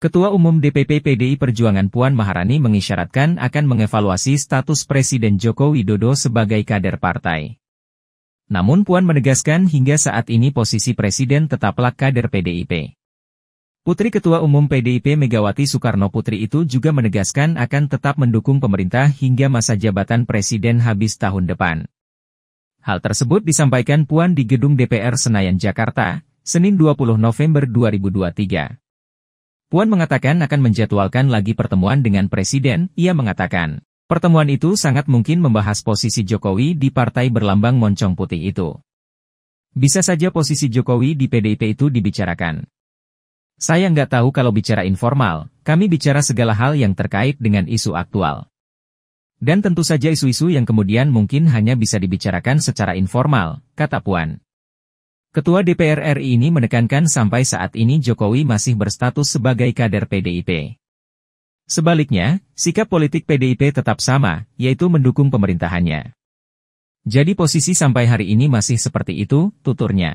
Ketua Umum DPP PDI Perjuangan Puan Maharani mengisyaratkan akan mengevaluasi status Presiden Joko Widodo sebagai kader partai. Namun Puan menegaskan hingga saat ini posisi Presiden tetaplah kader PDIP. Putri Ketua Umum PDIP Megawati Soekarno Putri itu juga menegaskan akan tetap mendukung pemerintah hingga masa jabatan Presiden habis tahun depan. Hal tersebut disampaikan Puan di Gedung DPR Senayan Jakarta, Senin 20 November 2023. Puan mengatakan akan menjadwalkan lagi pertemuan dengan Presiden, ia mengatakan. Pertemuan itu sangat mungkin membahas posisi Jokowi di partai berlambang moncong putih itu. Bisa saja posisi Jokowi di PDIP itu dibicarakan. Saya nggak tahu kalau bicara informal, kami bicara segala hal yang terkait dengan isu aktual. Dan tentu saja isu-isu yang kemudian mungkin hanya bisa dibicarakan secara informal, kata Puan. Ketua DPR RI ini menekankan sampai saat ini Jokowi masih berstatus sebagai kader PDIP. Sebaliknya, sikap politik PDIP tetap sama, yaitu mendukung pemerintahannya. Jadi posisi sampai hari ini masih seperti itu, tuturnya.